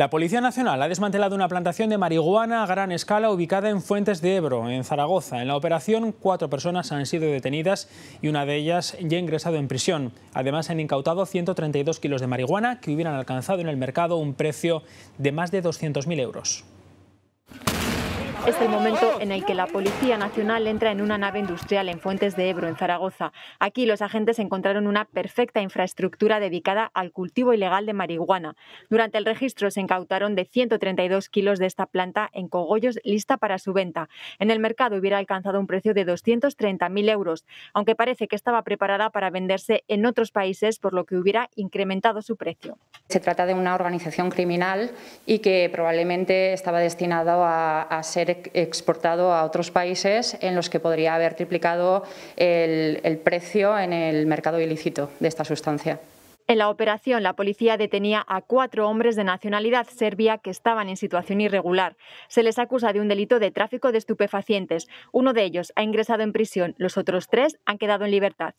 La Policía Nacional ha desmantelado una plantación de marihuana a gran escala ubicada en Fuentes de Ebro, en Zaragoza. En la operación, cuatro personas han sido detenidas y una de ellas ya ha ingresado en prisión. Además, han incautado 132 kilos de marihuana que hubieran alcanzado en el mercado un precio de más de 200.000 euros. Es el momento en el que la Policía Nacional entra en una nave industrial en Fuentes de Ebro, en Zaragoza. Aquí los agentes encontraron una perfecta infraestructura dedicada al cultivo ilegal de marihuana. Durante el registro se incautaron de 132 kilos de esta planta en cogollos lista para su venta. En el mercado hubiera alcanzado un precio de 230.000 euros, aunque parece que estaba preparada para venderse en otros países, por lo que hubiera incrementado su precio. Se trata de una organización criminal y que probablemente estaba destinado a, a ser exportado a otros países en los que podría haber triplicado el precio en el mercado ilícito de esta sustancia. En la operación, la policía detenía a cuatro hombres de nacionalidad serbia que estaban en situación irregular. Se les acusa de un delito de tráfico de estupefacientes. Uno de ellos ha ingresado en prisión, los otros tres han quedado en libertad.